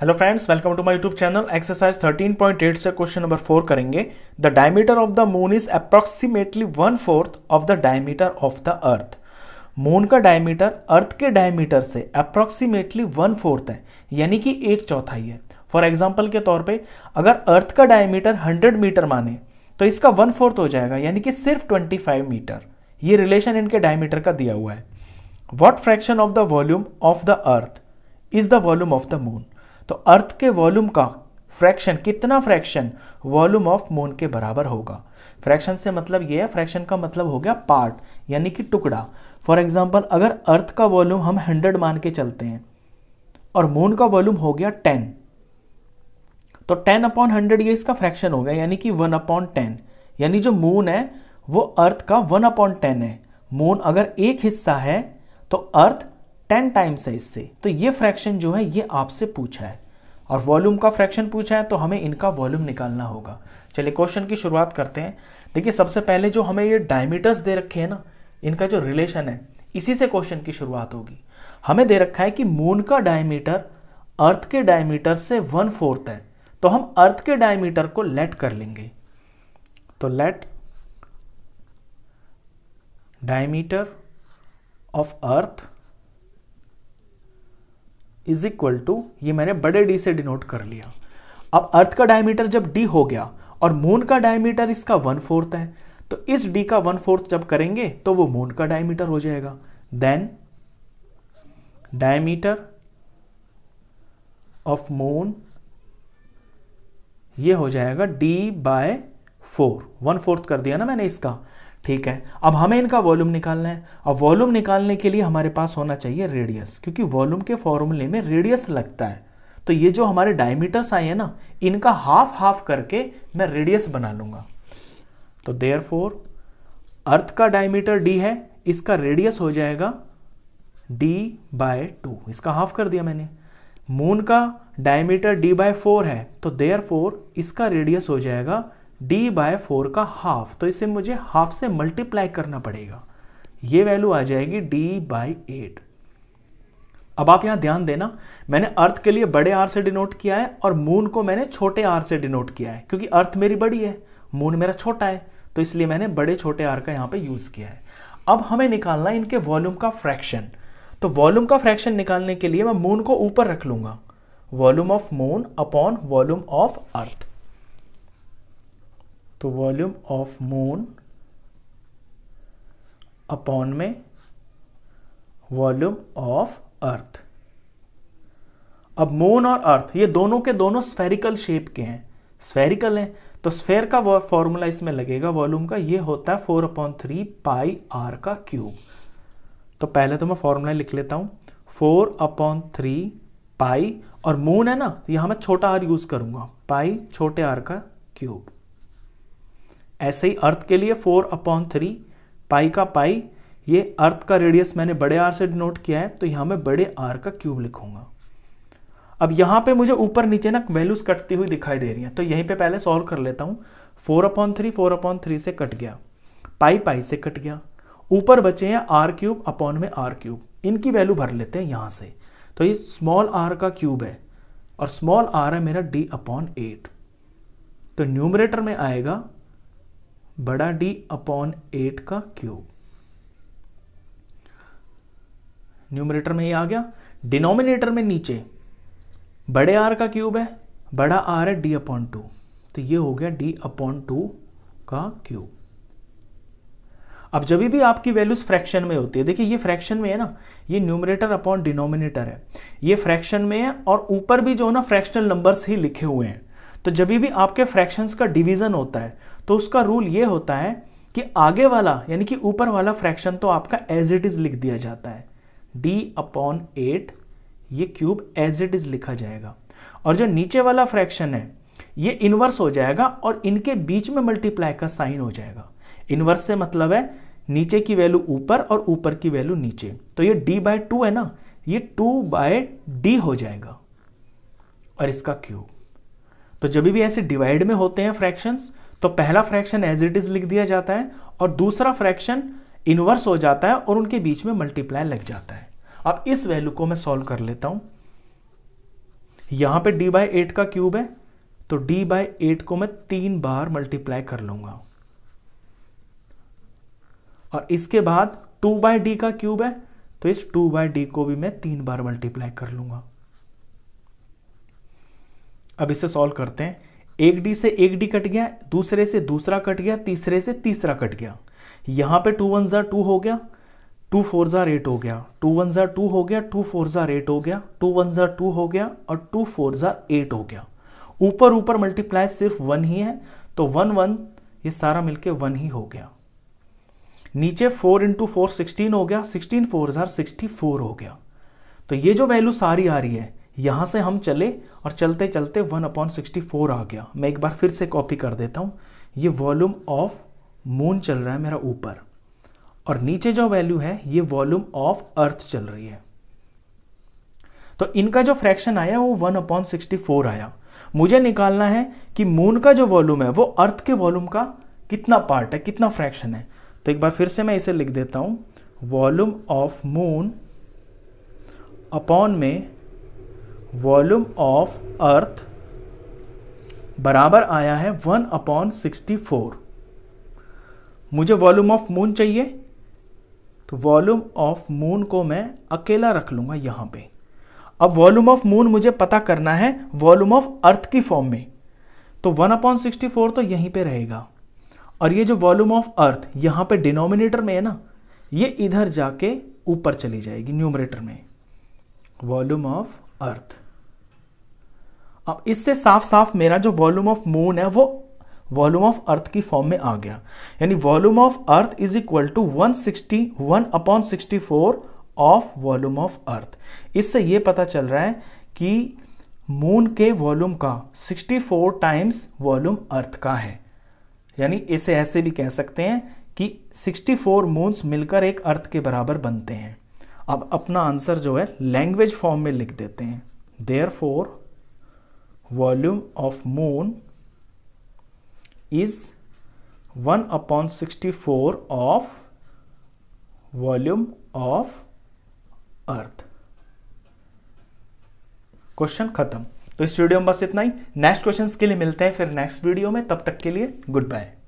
hello friends welcome to my YouTube channel exercise 13.8 से question number four करेंगे the diameter of the moon is approximately one fourth of the diameter of the earth moon का diameter earth के diameter से approximately one fourth है यानी कि एक चौथाई है फॉर एग्जाम्पल के तौर पर अगर अर्थ का डायमीटर हंड्रेड मीटर माने तो इसका वन फोर्थ हो जाएगा यानी कि सिर्फ ट्वेंटी फाइव मीटर ये रिलेशन इनके डायमीटर का दिया हुआ है what fraction of the volume of the earth is the volume of the moon तो अर्थ के वॉल्यूम का फ्रैक्शन कितना फ्रैक्शन वॉल्यूम ऑफ मून के बराबर होगा फ्रैक्शन से मतलब ये है फ्रैक्शन का मतलब हो गया पार्ट यानी कि टुकड़ा फॉर एग्जाम्पल अगर अर्थ का वॉल्यूम हम हंड्रेड मान के चलते हैं और मून का वॉल्यूम हो गया टेन तो टेन अपॉन हंड्रेड ये इसका फ्रैक्शन हो गया यानी कि वन अपॉन टेन यानी जो मून है वो अर्थ का वन अपॉन टेन है मून अगर एक हिस्सा है तो अर्थ टेन टाइम है इससे तो ये फ्रैक्शन जो है ये आपसे पूछा है और वॉल्यूम का फ्रैक्शन पूछा है तो हमें इनका वॉल्यूम निकालना होगा चलिए क्वेश्चन की शुरुआत करते हैं देखिए सबसे पहले जो हमें ये डायमीटर्स दे रखे हैं ना इनका जो रिलेशन है इसी से क्वेश्चन की शुरुआत होगी हमें दे रखा है कि मून का डायमीटर अर्थ के डायमीटर से वन फोर्थ है तो हम अर्थ के डायमीटर को लेट कर लेंगे तो let diameter of earth is equal to ये मैंने बड़े डी से डिनोट कर लिया अब अर्थ का डायमीटर जब डी हो गया और मून का डायमीटर इसका वन फोर्थ है तो इस डी का वन फोर्थ जब करेंगे तो वो मून का डायमीटर हो जाएगा देन डायमीटर ऑफ मून ये हो जाएगा D by four one fourth कर दिया ना मैंने इसका ठीक है अब हमें इनका वॉल्यूम निकालना है अब वॉल्यूम निकालने के लिए हमारे पास होना चाहिए रेडियस क्योंकि वॉल्यूम के फॉर्मूले में रेडियस लगता है तो ये जो हमारे डायमीटर्स आए हैं ना इनका हाफ हाफ करके मैं रेडियस बना लूंगा तो देयर अर्थ का डायमीटर डी है इसका रेडियस हो जाएगा डी बाय टू इसका हाफ कर दिया मैंने मून का डायमीटर डी बाय फोर है तो देयर इसका रेडियस हो जाएगा डी बाय फोर का हाफ तो इसे मुझे हाफ से मल्टीप्लाई करना पड़ेगा ये वैल्यू आ जाएगी डी बाई एट अब आप यहां ध्यान देना मैंने अर्थ के लिए बड़े आर से डिनोट किया है और मून को मैंने छोटे आर से डिनोट किया है क्योंकि अर्थ मेरी बड़ी है मून मेरा छोटा है तो इसलिए मैंने बड़े छोटे आर का यहां पे यूज किया है अब हमें निकालना है इनके वॉल्यूम का फ्रैक्शन तो वॉल्यूम का फ्रैक्शन निकालने के लिए मैं मून को ऊपर रख लूंगा volume of moon upon volume of earth तो वॉल्यूम ऑफ मून अपॉन में वॉल्यूम ऑफ अर्थ अब मून और अर्थ ये दोनों के दोनों स्फेरिकल शेप के हैं स्फेरिकल हैं तो स्फेयर का फॉर्मूला इसमें लगेगा वॉल्यूम का ये होता है four upon three pi r का क्यूब तो पहले तो मैं फॉर्मूला लिख लेता हूं फोर अपॉन थ्री पाई और मून है ना यहां मैं छोटा आर यूज़ करूंगा पाई छोटे आर का क्यूब ऐसे ही अर्थ के लिए फोर अपॉन थ्री पाई का पाई ये अर्थ का रेडियस मैंने बड़े आर से डिनोट किया है तो यहां मैं बड़े आर का क्यूब लिखूंगा अब यहां पे मुझे ऊपर नीचे ना वैल्यूज कटती हुई दिखाई दे रही हैं तो यहीं पे पहले सॉल्व कर लेता हूं four upon three four upon three से कट गया पाई पाई से कट गया ऊपर बचे हैं आर क्यूब अपॉन में आर क्यूब इनकी वैल्यू भर लेते हैं यहां से तो ये स्मॉल आर का क्यूब है और स्मॉल आर है मेरा डी अपॉन एट तो न्यूमरेटर में आएगा बड़ा डी अपॉन एट का क्यूब न्यूमरेटर में ये आ गया डिनोमिनेटर में नीचे बड़े आर का क्यूब है बड़ा आर है डी अपॉन टू तो ये हो गया डी अपॉन टू का क्यूब अब जब भी आपकी वैल्यूज फ्रैक्शन में होती है देखिए ये फ्रैक्शन में है ना ये न्यूमरेटर अपॉन डिनोमिनेटर है ये फ्रैक्शन में है और ऊपर भी जो है ना फ्रैक्शनल नंबर्स ही लिखे हुए हैं तो जब भी आपके फ्रैक्शंस का डिवीज़न होता है तो उसका रूल ये होता है कि आगे वाला यानी कि ऊपर वाला फ्रैक्शन तो आपका एज इट इज़ लिख दिया जाता है डी अपॉन एट ये क्यूब एज इट इज़ लिखा जाएगा और जो नीचे वाला फ्रैक्शन है ये इनवर्स हो जाएगा और इनके बीच में मल्टीप्लाई का साइन हो जाएगा इनवर्स से मतलब है नीचे की वैल्यू ऊपर और ऊपर की वैल्यू नीचे तो ये d बाय टू है ना ये टू बाय डी हो जाएगा और इसका क्यूब तो जब भी ऐसे डिवाइड में होते हैं फ्रैक्शंस तो पहला फ्रैक्शन एज इट इज लिख दिया जाता है और दूसरा फ्रैक्शन इनवर्स हो जाता है और उनके बीच में मल्टीप्लाई लग जाता है अब इस वैल्यू को मैं सॉल्व कर लेता हूं यहां पे d बाई एट का क्यूब है तो d बाई एट को मैं तीन बार मल्टीप्लाई कर लूंगा और इसके बाद 2 बाई डी का क्यूब है तो इस 2 बाई डी को भी मैं तीन बार मल्टीप्लाई कर लूंगा अब इसे सॉल्व करते हैं एक डी से एक डी कट गया दूसरे से दूसरा कट गया तीसरे से तीसरा कट गया यहाँ पे टू वन ज़ार टू हो गया टू फोर ज़ार एट हो गया टू वन ज़ार टू हो गया टू फोर ज़ार एट हो गया टू वन ज़ार टू हो गया और टू फोर ज़ार एट हो गया ऊपर ऊपर मल्टीप्लाई सिर्फ वन ही है तो वन वन ये सारा मिलके वन ही हो गया नीचे फोर इंटू फोर सिक्सटीन हो गया सिक्सटीन फोर ज़ार सिक्सटी फोर हो गया तो ये जो वैल्यू सारी आ रही है यहाँ से हम चले और चलते चलते वन अपॉन सिक्सटी फोर आ गया मैं एक बार फिर से कॉपी कर देता हूँ ये वॉल्यूम ऑफ मून चल रहा है मेरा ऊपर और नीचे जो वैल्यू है ये वॉल्यूम ऑफ अर्थ चल रही है तो इनका जो फ्रैक्शन आया वो वन अपॉन सिक्सटी फोर आया मुझे निकालना है कि मून का जो वॉल्यूम है वो अर्थ के वॉल्यूम का कितना पार्ट है कितना फ्रैक्शन है तो एक बार फिर से मैं इसे लिख देता हूँ वॉल्यूम ऑफ मून अपॉन में वॉल्यूम ऑफ अर्थ बराबर आया है वन अपॉन सिक्सटी फोर मुझे वॉल्यूम ऑफ मून चाहिए तो वॉल्यूम ऑफ मून को मैं अकेला रख लूंगा यहां पे अब वॉल्यूम ऑफ मून मुझे पता करना है वॉल्यूम ऑफ अर्थ की फॉर्म में तो वन अपॉन सिक्सटी फोर तो यहीं पे रहेगा और ये जो वॉल्यूम ऑफ अर्थ यहां पे डिनोमिनेटर में है ना ये इधर जाके ऊपर चली जाएगी न्यूमरेटर में वॉल्यूम ऑफ अर्थ अब इससे साफ साफ मेरा जो वॉल्यूम ऑफ मून है वो वॉल्यूम ऑफ अर्थ की फॉर्म में आ गया यानी volume of earth is equal to 160 one upon four of volume of earth इससे ये पता चल रहा है कि मून के वॉल्यूम का 64 टाइम्स वॉल्यूम अर्थ का है यानी इसे ऐसे भी कह सकते हैं कि 64 मून्स मिलकर एक अर्थ के बराबर बनते हैं अब अपना आंसर जो है लैंग्वेज फॉर्म में लिख देते हैं therefore volume of moon is one upon sixty four of volume of earth question खत्म तो इस वीडियो में बस इतना ही नेक्स्ट क्वेश्चंस के लिए मिलते हैं फिर नेक्स्ट वीडियो में तब तक के लिए गुड बाय